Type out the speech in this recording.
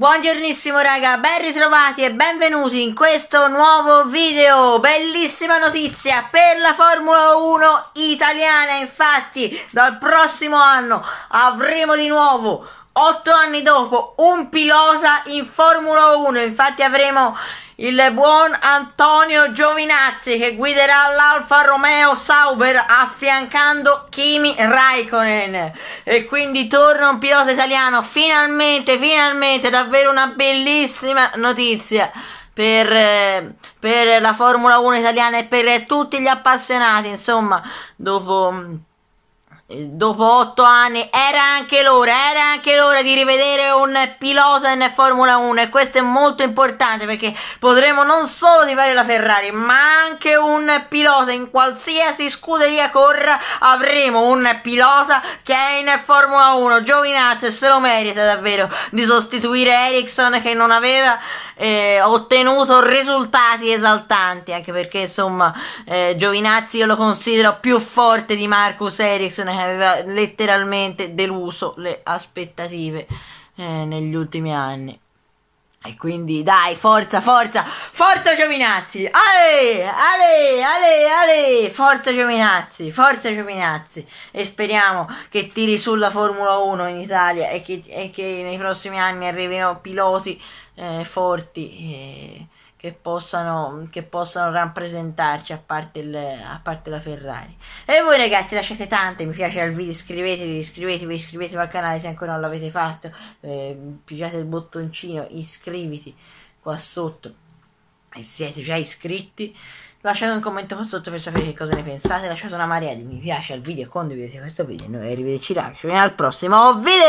Buongiornissimo raga, ben ritrovati e benvenuti in questo nuovo video Bellissima notizia per la Formula 1 italiana Infatti dal prossimo anno avremo di nuovo 8 anni dopo un pilota in Formula 1 Infatti avremo il buon Antonio Giovinazzi che guiderà l'Alfa Romeo Sauber affiancando Kimi Raikkonen e quindi torna un pilota italiano finalmente finalmente davvero una bellissima notizia per, eh, per la Formula 1 italiana e per tutti gli appassionati insomma dopo dopo otto anni era anche l'ora, era anche l'ora di rivedere un pilota in Formula 1 e questo è molto importante perché potremo non solo di fare la Ferrari ma anche un pilota in qualsiasi scuderia corra avremo un pilota che è in Formula 1 Giovinazzi se lo merita davvero di sostituire Ericsson che non aveva eh, ottenuto risultati esaltanti anche perché insomma eh, Giovinazzi io lo considero più forte di Marcus Ericsson aveva letteralmente deluso le aspettative eh, negli ultimi anni. E quindi dai, forza, forza, forza Giovinazzi! Ale, ale, ale, ale! Forza Giovinazzi, forza Giovinazzi! E speriamo che tiri sulla Formula 1 in Italia e che, e che nei prossimi anni arrivino piloti eh, forti. Eh che possano, che possano rappresentarci a parte, il, a parte, la Ferrari. E voi ragazzi lasciate tante mi piace al video, iscrivetevi, iscrivetevi, iscrivetevi al canale se ancora non l'avete fatto, eh, pigiate il bottoncino, iscriviti qua sotto e siete già iscritti. Lasciate un commento qua sotto per sapere che cosa ne pensate, lasciate una marea di mi piace al video, condividete questo video e noi arrivederci, ci vediamo al prossimo video!